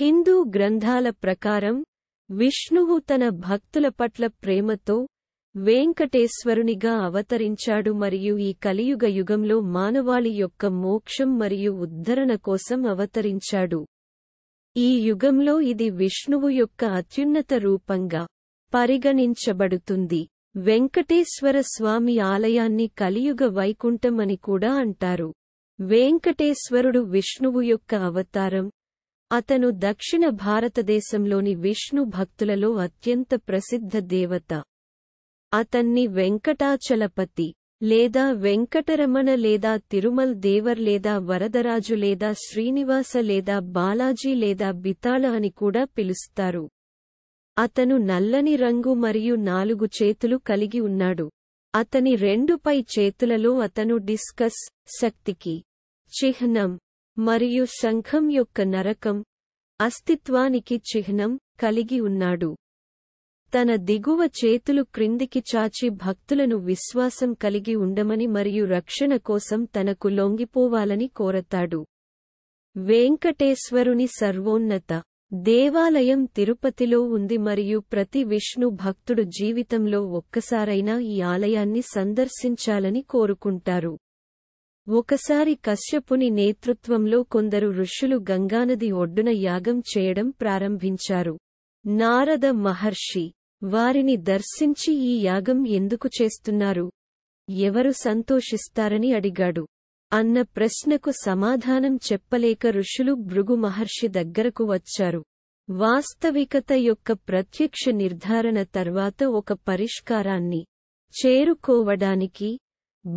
హిందూ గ్రంథాల ప్రకారం విష్ణువు తన భక్తుల పట్ల ప్రేమతో వేంకటేశ్వరునిగా అవతరించాడు మరియు ఈ కలియుగ యుగంలో మానవాళి యొక్క మోక్షం మరియు ఉద్ధరణ కోసం అవతరించాడు ఈ యుగంలో ఇది విష్ణువు యొక్క అత్యున్నత రూపంగా పరిగణించబడుతుంది వెంకటేశ్వర స్వామి ఆలయాన్ని కలియుగ వైకుంఠమని కూడా అంటారు వేంకటేశ్వరుడు విష్ణువు యొక్క అవతారం అతను దక్షిణ భారతదేశంలోని విష్ణు భక్తులలో అత్యంత ప్రసిద్ధ దేవత అతన్ని వెంకటాచలపతి లేదా వెంకటరమణ లేదా తిరుమల్ దేవర్ లేదా వరదరాజు లేదా శ్రీనివాస లేదా బాలాజీ లేదా బితాళ అని కూడా పిలుస్తారు అతను నల్లని రంగు మరియు నాలుగు చేతులు కలిగి ఉన్నాడు అతని రెండు పై చేతులలో అతను డిస్కస్ శక్తికి చిహ్నం మరియు శంఖం యొక్క నరకం అస్తిత్వానికి చిహ్నం కలిగి ఉన్నాడు తన దిగువ చేతులు క్రిందికి చాచి భక్తులను విశ్వాసం కలిగి ఉండమని మరియు రక్షణ కోసం తనకు లొంగిపోవాలని కోరతాడు వెంకటేశ్వరుని సర్వోన్నత దేవాలయం తిరుపతిలో ఉంది మరియు ప్రతి విష్ణు భక్తుడు జీవితంలో ఒక్కసారైనా ఈ ఆలయాన్ని సందర్శించాలని కోరుకుంటారు ఒకసారి కశ్యపుని నేతృత్వంలో కొందరు ఋషులు గంగానది ఒడ్డున యాగం చేయడం ప్రారంభించారు నారద మహర్షి వారిని దర్శించి ఈ యాగం ఎందుకు చేస్తున్నారు ఎవరు సంతోషిస్తారని అడిగాడు అన్న ప్రశ్నకు సమాధానం చెప్పలేక ఋషులు భృగు మహర్షి దగ్గరకు వచ్చారు వాస్తవికత యొక్క ప్రత్యక్ష నిర్ధారణ తర్వాత ఒక పరిష్కారాన్ని చేరుకోవడానికి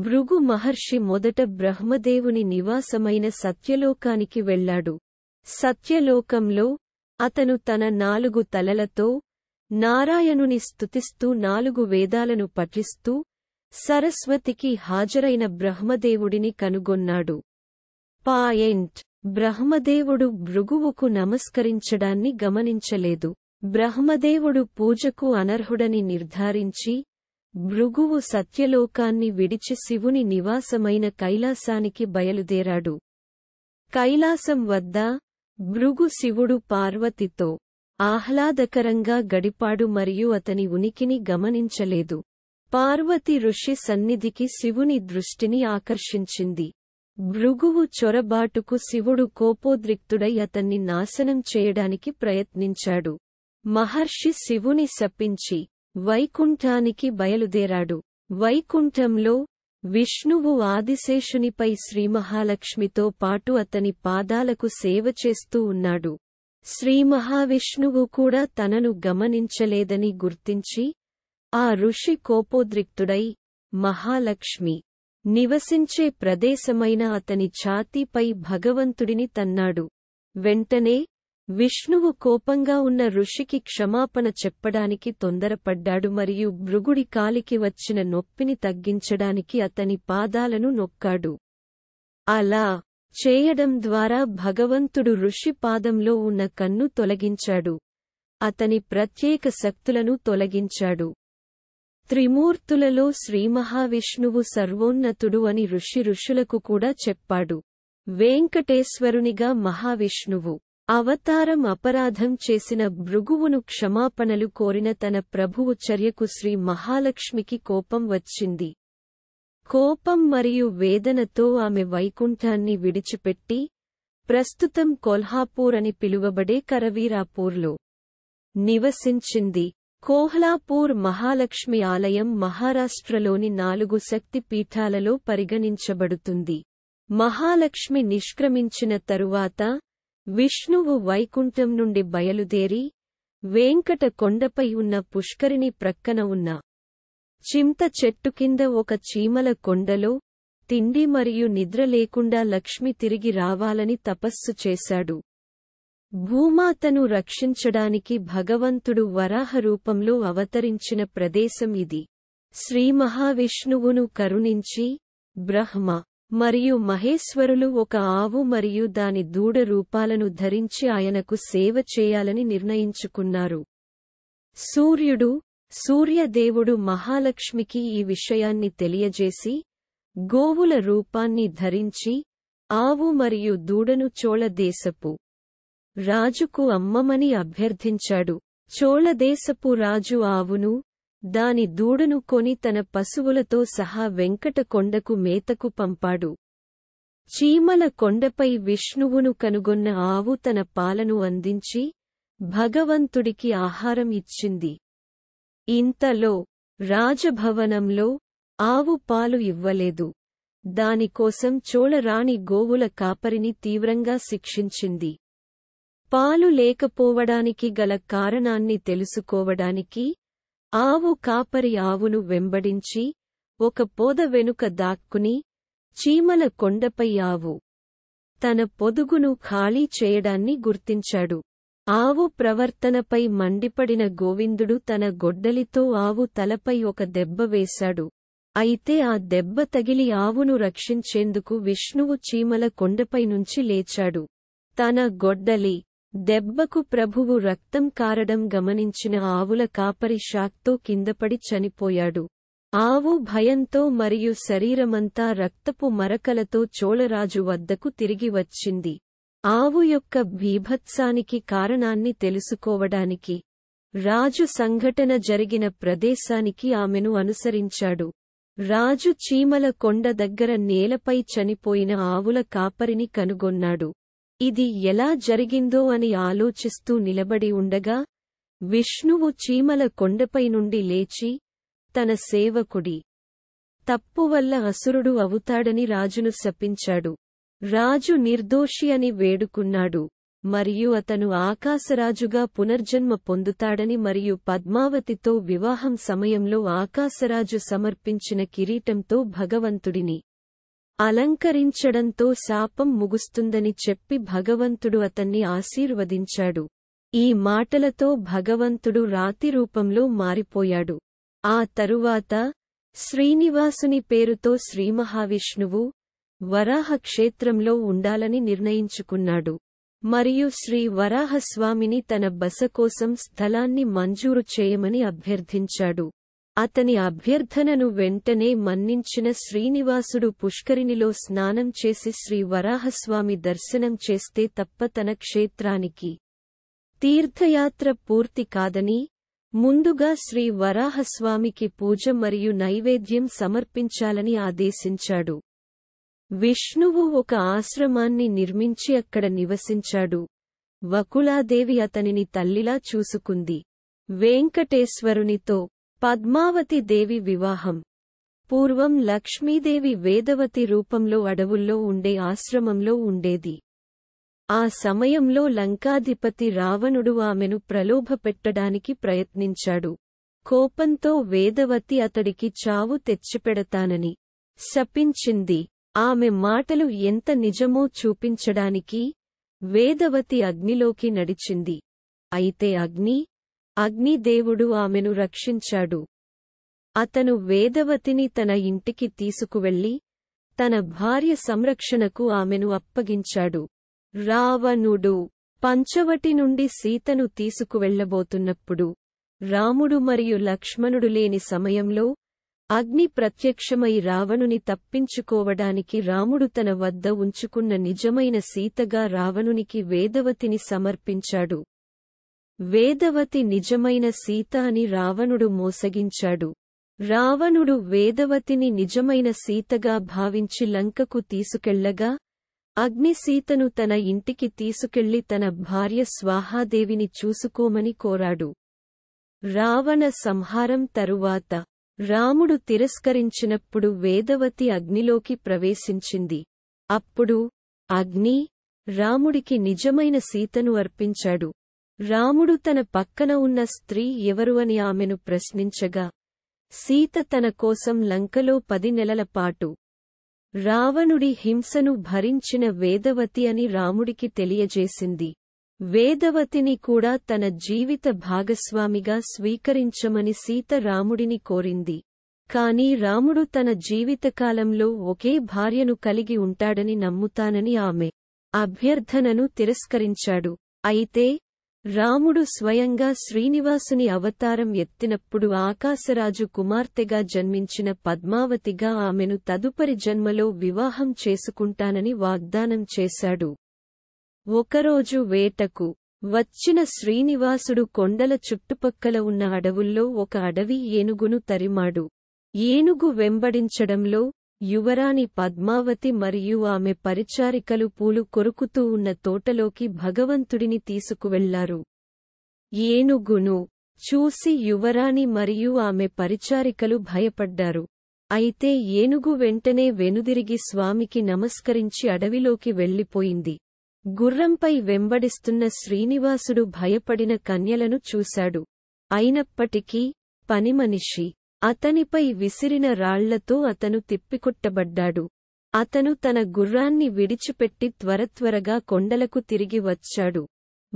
భృగు మహర్షి మొదట బ్రహ్మదేవుని నివాసమైన సత్యలోకానికి వెళ్లాడు సత్యలోకంలో అతను తన నాలుగు తలలతో నారాయణుని స్తుతిస్తూ నాలుగు వేదాలను పఠిస్తూ సరస్వతికి హాజరైన బ్రహ్మదేవుడిని కనుగొన్నాడు పాయింట్ బ్రహ్మదేవుడు భృగువుకు నమస్కరించడాన్ని గమనించలేదు బ్రహ్మదేవుడు పూజకు అనర్హుడని నిర్ధారించి భృగువు సత్యలోకాన్ని విడిచి శివుని నివాసమైన కైలాసానికి బయలుదేరాడు కైలాసం వద్ద భృగు శివుడు పార్వతితో ఆహ్లాదకరంగా గడిపాడు మరియు అతని ఉనికిని గమనించలేదు పార్వతి ఋషి సన్నిధికి శివుని దృష్టిని ఆకర్షించింది భృగువు చొరబాటుకు శివుడు కోపోద్రిక్తుడై అతన్ని నాశనం చేయడానికి ప్రయత్నించాడు మహర్షి శివుని శపించి వైకుంఠానికి బయలుదేరాడు వైకుంఠంలో విష్ణువు ఆదిశేషునిపై శ్రీమహాలక్ష్మితో పాటు అతని పాదాలకు సేవ చేస్తూ ఉన్నాడు శ్రీమహావిష్ణువు కూడా తనను గమనించలేదని గుర్తించి ఆ ఋషి కోపోద్రిక్తుడై మహాలక్ష్మి నివసించే ప్రదేశమైన అతని ఛాతీపై భగవంతుడిని తన్నాడు వెంటనే విష్ణువు కోపంగా ఉన్న ఋషికి క్షమాపణ చెప్పడానికి తొందరపడ్డాడు మరియు భృగుడి కాలికి వచ్చిన నొప్పిని తగ్గించడానికి అతని పాదాలను నొక్కాడు అలా చేయడం ద్వారా భగవంతుడు ఋషి పాదంలో ఉన్న కన్ను తొలగించాడు అతని ప్రత్యేక శక్తులను తొలగించాడు త్రిమూర్తులలో శ్రీమహావిష్ణువు సర్వోన్నతుడు అని ఋషి ఋషులకు కూడా చెప్పాడు వేంకటేశ్వరునిగా మహావిష్ణువు అవతారం అపరాధం చేసిన భృగువును క్షమాపణలు కోరిన తన ప్రభువు చర్యకు శ్రీ మహాలక్ష్మికి కోపం వచ్చింది కోపం మరియు వేదనతో ఆమె వైకుంఠాన్ని విడిచిపెట్టి ప్రస్తుతం కొల్హాపూర్ అని పిలువబడే కరవీరాపూర్లో నివసించింది కోహ్లాపూర్ మహాలక్ష్మి ఆలయం మహారాష్ట్రలోని నాలుగు శక్తి పీఠాలలో పరిగణించబడుతుంది మహాలక్ష్మి నిష్క్రమించిన తరువాత విష్ణువు వైకుంఠం నుండి బయలుదేరి వేంకట కొండపై ఉన్న పుష్కరిణి ప్రక్కన ఉన్న చింత చెట్టు కింద ఒక చీమల కొండలో తిండి మరియు నిద్ర లేకుండా లక్ష్మి తిరిగి రావాలని తపస్సు చేశాడు భూమాతను రక్షించడానికి భగవంతుడు వరాహ రూపంలో అవతరించిన ప్రదేశం ఇది శ్రీమహావిష్ణువును కరుణించి బ్రహ్మ మరియు మహేశ్వరులు ఒక ఆవు మరియు దాని దూడ రూపాలను ధరించి ఆయనకు సేవ చేయాలని నిర్ణయించుకున్నారు సూర్యుడు సూర్యదేవుడు మహాలక్ష్మికి ఈ విషయాన్ని తెలియజేసి గోవుల రూపాన్ని ధరించి ఆవు మరియు దూడను చోళదేశపు రాజుకు అమ్మమని అభ్యర్థించాడు చోళదేశపు రాజు ఆవును దాని దూడను కొని తన పశువులతో సహా వెంకటకొండకు మేతకు పంపాడు చీమల కొండపై విష్ణువును కనుగొన్న ఆవు తన పాలను అందించి భగవంతుడికి ఆహారం ఇచ్చింది ఇంతలో రాజభవనంలో ఆవు పాలు ఇవ్వలేదు దానికోసం చోళరాణి గోవుల కాపరిని తీవ్రంగా శిక్షించింది పాలు లేకపోవడానికి గల కారణాన్ని తెలుసుకోవడానికి ఆవు కాపరి ఆవును వెంబడించి ఒక పొద వెనుక దాక్కుని చీమల కొండపై ఆవు తన పొదుగును ఖాళీ చేయడాన్ని గుర్తించాడు ఆవు ప్రవర్తనపై మండిపడిన గోవిందుడు తన గొడ్డలితో ఆవు తలపై ఒక దెబ్బ వేశాడు అయితే ఆ దెబ్బ తగిలి ఆవును రక్షించేందుకు విష్ణువు చీమల కొండపై నుంచి లేచాడు తన గొడ్డలి దెబ్బకు ప్రభువు రక్తం కారడం గమనించిన ఆవుల కాపరి షాక్తో కిందపడి చనిపోయాడు ఆవు భయంతో మరియు శరీరమంతా రక్తపు మరకలతో చోళరాజు వద్దకు తిరిగి వచ్చింది ఆవు యొక్క భీభత్సానికి కారణాన్ని తెలుసుకోవడానికి రాజు సంఘటన జరిగిన ప్రదేశానికి ఆమెను అనుసరించాడు రాజు చీమల కొండ దగ్గర నేలపై చనిపోయిన ఆవుల కాపరిని కనుగొన్నాడు ఇది ఎలా జరిగిందో అని ఆలోచిస్తూ నిలబడి ఉండగా విష్ణువు చీమల కొండపై నుండి లేచి తన సేవకుడి తప్పు వల్ల అసురుడు అవుతాడని రాజును శపించాడు రాజు నిర్దోషి అని వేడుకున్నాడు మరియు అతను ఆకాశరాజుగా పునర్జన్మ పొందుతాడని మరియు పద్మావతితో వివాహం సమయంలో ఆకాశరాజు సమర్పించిన కిరీటంతో భగవంతుడిని అలంకరించడంతో శాపం ముగుస్తుందని చెప్పి భగవంతుడు అతన్ని ఆశీర్వదించాడు ఈ మాటలతో భగవంతుడు రాతి రూపంలో మారిపోయాడు ఆ తరువాత శ్రీనివాసుని పేరుతో శ్రీమహావిష్ణువు వరాహ క్షేత్రంలో ఉండాలని నిర్ణయించుకున్నాడు మరియు శ్రీ వరాహస్వామిని తన బస కోసం స్థలాన్ని మంజూరు చేయమని అభ్యర్థించాడు అతని అభ్యర్థనను వెంటనే మన్నించిన శ్రీనివాసుడు పుష్కరిణిలో స్నానం చేసి శ్రీ వరాహస్వామి దర్శనం చేస్తే తప్ప తన క్షేత్రానికి తీర్థయాత్ర పూర్తి కాదని ముందుగా శ్రీ వరాహస్వామికి పూజ మరియు నైవేద్యం సమర్పించాలని ఆదేశించాడు విష్ణువు ఒక ఆశ్రమాన్ని నిర్మించి అక్కడ నివసించాడు వకులాదేవి అతనిని తల్లిలా చూసుకుంది వెంకటేశ్వరునితో పద్మావతి దేవి వివాహం పూర్వం లక్ష్మీదేవి వేదవతి రూపంలో అడవుల్లో ఉండే ఆశ్రమంలో ఉండేది ఆ సమయంలో లంకాధిపతి రావణుడు ఆమెను ప్రలోభపెట్టడానికి ప్రయత్నించాడు కోపంతో వేదవతి అతడికి చావు తెచ్చిపెడతానని శపించింది ఆమె మాటలు ఎంత నిజమో చూపించడానికి వేదవతి అగ్నిలోకి నడిచింది అయితే అగ్ని అగ్నిదేవుడు ఆమెను రక్షించాడు అతను వేదవతిని తన ఇంటికి తీసుకువెళ్లి తన భార్య సంరక్షణకు ఆమెను అప్పగించాడు రావణుడు పంచవటి నుండి సీతను తీసుకువెళ్లబోతున్నప్పుడు రాముడు మరియు లక్ష్మణుడు లేని సమయంలో అగ్ని ప్రత్యక్షమై రావణుని తప్పించుకోవడానికి రాముడు తన వద్ద ఉంచుకున్న నిజమైన సీతగా రావణునికి వేదవతిని సమర్పించాడు వేదవతి నిజమైన సీత అని రావణుడు మోసగించాడు రావణుడు వేదవతిని నిజమైన సీతగా భావించి లంకకు తీసుకెళ్లగా అగ్నిసీతను తన ఇంటికి తీసుకెళ్లి తన భార్య స్వాహాదేవిని చూసుకోమని కోరాడు రావణ సంహారం తరువాత రాముడు తిరస్కరించినప్పుడు వేదవతి అగ్నిలోకి ప్రవేశించింది అప్పుడు అగ్ని రాముడికి నిజమైన సీతను అర్పించాడు రాముడు తన పక్కన ఉన్న స్త్రీ ఎవరు అని ఆమెను ప్రశ్నించగా సీత తన కోసం లంకలో పది నెలల పాటు రావణుడి హింసను భరించిన వేదవతి అని రాముడికి తెలియజేసింది వేదవతిని కూడా తన జీవిత భాగస్వామిగా స్వీకరించమని సీత రాముడిని కోరింది కాని రాముడు తన జీవితకాలంలో ఒకే భార్యను కలిగి ఉంటాడని నమ్ముతానని ఆమె అభ్యర్థనను తిరస్కరించాడు అయితే రాముడు స్వయంగా శ్రీనివాసుని అవతారం ఎత్తినప్పుడు ఆకాశరాజు కుమార్తెగా జన్మించిన పద్మావతిగా ఆమెను తదుపరి జన్మలో వివాహం చేసుకుంటానని వాగ్దానం చేశాడు ఒకరోజు వేటకు వచ్చిన శ్రీనివాసుడు కొండల చుట్టుపక్కల ఉన్న అడవుల్లో ఒక అడవి ఏనుగును తరిమాడు ఏనుగు వెంబడించడంలో యువరాణి పద్మావతి మరియు ఆమె పరిచారికలు పూలు కొరుకుతూ ఉన్న తోటలోకి భగవంతుడిని తీసుకువెళ్లారు ఏనుగును చూసి యువరాణి మరియు ఆమె పరిచారికలు భయపడ్డారు అయితే ఏనుగు వెంటనే వెనుదిరిగి స్వామికి నమస్కరించి అడవిలోకి వెళ్లిపోయింది గుర్రంపై వెంబడిస్తున్న శ్రీనివాసుడు భయపడిన కన్యలను చూశాడు అయినప్పటికీ పనిమనిషి అతనిపై విసిరిన రాళ్లతో అతను తిప్పికొట్టబడ్డాడు అతను తన గుర్రాన్ని విడిచిపెట్టి త్వరత్వరగా కొండలకు తిరిగి వచ్చాడు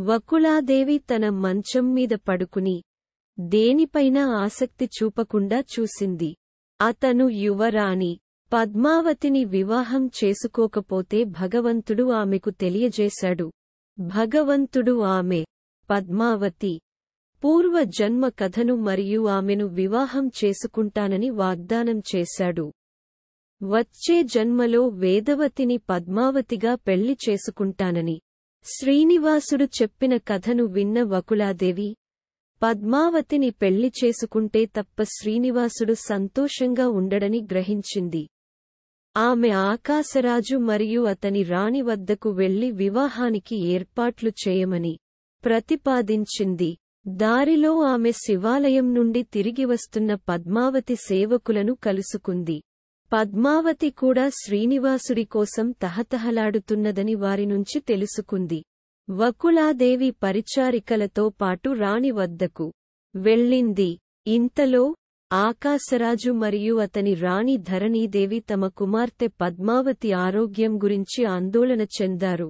వకులాదేవి తన మంచం మీద పడుకుని దేనిపైనా ఆసక్తి చూపకుండా చూసింది అతను యువరాణి పద్మావతిని వివాహం చేసుకోకపోతే భగవంతుడు ఆమెకు తెలియజేశాడు భగవంతుడు ఆమె పద్మావతి పూర్వ జన్మ కథను మరియు ఆమెను వివాహం చేసుకుంటానని వాగ్దానం చేశాడు వచ్చే జన్మలో వేదవతిని పద్మావతిగా పెళ్లి చేసుకుంటానని శ్రీనివాసుడు చెప్పిన కథను విన్న వకులాదేవి పద్మావతిని పెళ్లి చేసుకుంటే తప్ప శ్రీనివాసుడు సంతోషంగా ఉండడని గ్రహించింది ఆమె ఆకాశరాజు మరియు అతని రాణి వద్దకు వెళ్లి వివాహానికి ఏర్పాట్లు చేయమని ప్రతిపాదించింది దారిలో ఆమె శివాలయం నుండి తిరిగి వస్తున్న పద్మావతి సేవకులను కలుసుకుంది పద్మావతి కూడా శ్రీనివాసుడి కోసం తహతహలాడుతున్నదని వారి నుంచి తెలుసుకుంది వకులాదేవి పరిచారికలతో పాటు రాణి వద్దకు వెళ్ళింది ఇంతలో ఆకాశరాజు మరియు అతని రాణి ధరణీదేవి తమ కుమార్తె పద్మావతి ఆరోగ్యం గురించి ఆందోళన చెందారు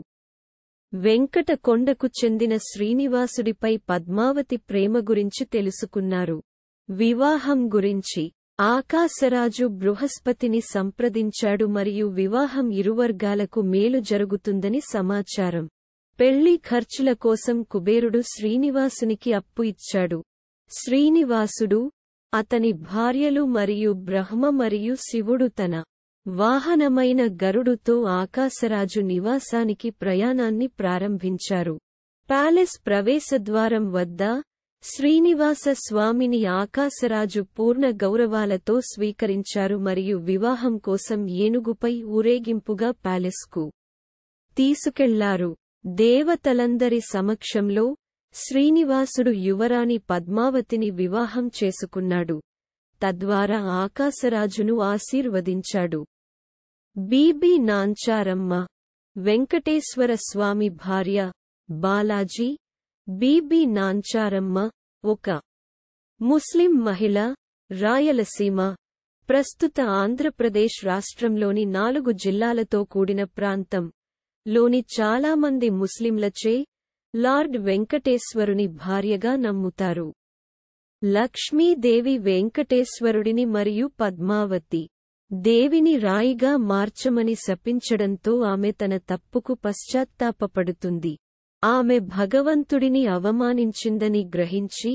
వెంకట కొండకు చెందిన శ్రీనివాసుడిపై పద్మావతి ప్రేమ గురించి తెలుసుకున్నారు వివాహం గురించి ఆకాశరాజు బృహస్పతిని సంప్రదించాడు మరియు వివాహం ఇరువర్గాలకు మేలు జరుగుతుందని సమాచారం పెళ్లి ఖర్చుల కోసం కుబేరుడు శ్రీనివాసునికి అప్పు ఇచ్చాడు శ్రీనివాసుడు అతని భార్యలు మరియు బ్రహ్మ మరియు శివుడు తన వాహనమైన గరుడుతో ఆకాశరాజు నివాసానికి ప్రయాణాన్ని ప్రారంభించారు ప్యాలెస్ ప్రవేశద్వారం వద్ద శ్రీనివాస స్వామిని ఆకాశరాజు పూర్ణ గౌరవాలతో స్వీకరించారు మరియు వివాహం కోసం ఏనుగుపై ఊరేగింపుగా ప్యాలెస్కు తీసుకెళ్లారు దేవతలందరి సమక్షంలో శ్రీనివాసుడు యువరాణి పద్మావతిని వివాహం చేసుకున్నాడు తద్వారా ఆకాశరాజును ఆశీర్వదించాడు బీబీ నాంచారమ్మ వెంకటేశ్వర స్వామి భార్య బాలాజీ బీబీ నాంచారమ్మ ఒక ముస్లిం మహిళ రాయలసీమ ప్రస్తుత ఆంధ్రప్రదేశ్ రాష్ట్రంలోని నాలుగు జిల్లాలతో కూడిన ప్రాంతం లోని చాలామంది ముస్లింలచే లార్డ్ వెంకటేశ్వరుని భార్యగా నమ్ముతారు లక్ష్మీదేవి వెంకటేశ్వరుడిని మరియు పద్మావతి దేవిని రాయిగా మార్చమని శపించడంతో ఆమె తన తప్పుకు పశ్చాత్తాపపడుతుంది ఆమె భగవంతుడిని అవమానించిందని గ్రహించి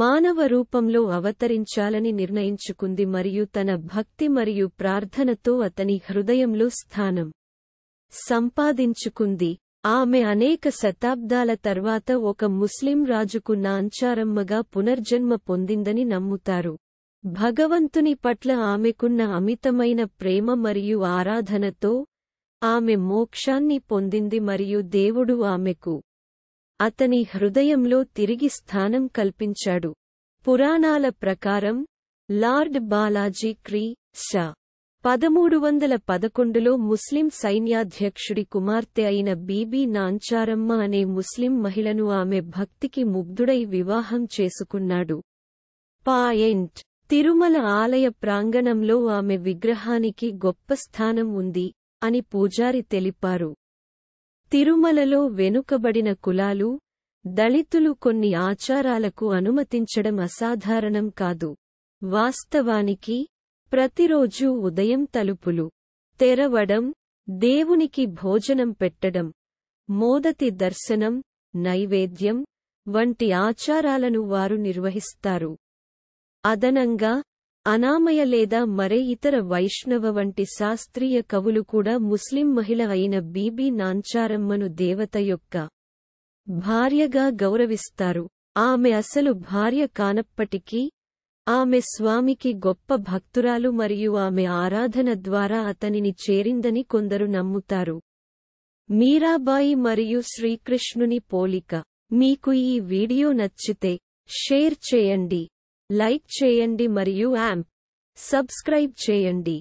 మానవ రూపంలో అవతరించాలని నిర్ణయించుకుంది మరియు తన భక్తి మరియు ప్రార్థనతో అతని హృదయంలో స్థానం సంపాదించుకుంది ఆమె అనేక శతాబ్దాల తర్వాత ఒక ముస్లిం రాజుకు నాంచారమ్మగా పునర్జన్మ పొందిందని నమ్ముతారు భగవంతుని పట్ల ఆమెకున్న అమితమైన ప్రేమ మరియు ఆరాధనతో ఆమె మోక్షాన్ని పొందింది మరియు దేవుడు ఆమెకు అతని హృదయంలో తిరిగి స్థానం కల్పించాడు పురాణాల ప్రకారం లార్డ్ బాలాజీ క్రీ షా పదమూడు వందల పదకొండులో ముస్లిం సైన్యాధ్యక్షుడి కుమార్తె అయిన బీబీ నాంచారమ్మ అనే ముస్లిం మహిళను ఆమె భక్తికి ముగ్ధుడై వివాహం చేసుకున్నాడు పాయింట్ తిరుమల ఆలయ ప్రాంగణంలో ఆమె విగ్రహానికి గొప్ప స్థానం ఉంది అని పూజారి తెలిపారు తిరుమలలో వెనుకబడిన కులాలు దళితులు కొన్ని ఆచారాలకు అనుమతించడం అసాధారణం కాదు వాస్తవానికి ప్రతిరోజూ ఉదయం తలుపులు తెరవడం దేవునికి భోజనం పెట్టడం మోదతి దర్శనం నైవేద్యం వంటి ఆచారాలను వారు నిర్వహిస్తారు అదనంగా అనామయ లేదా మరే ఇతర వైష్ణవ వంటి శాస్త్రీయ కవులు కూడా ముస్లిం మహిళ అయిన బీబీ నాంచారమ్మను దేవత యొక్క భార్యగా గౌరవిస్తారు ఆమె అసలు భార్య కానప్పటికీ ఆమె స్వామికి గొప్ప భక్తురాలు మరియు ఆమె ఆరాధన ద్వారా అతనిని చేరిందని కొందరు నమ్ముతారు మీరాబాయి మరియు శ్రీకృష్ణుని పోలిక మీకు ఈ వీడియో నచ్చితే షేర్ చేయండి లైక్ చేయండి మరియు యాంప్ సబ్స్క్రైబ్ చేయండి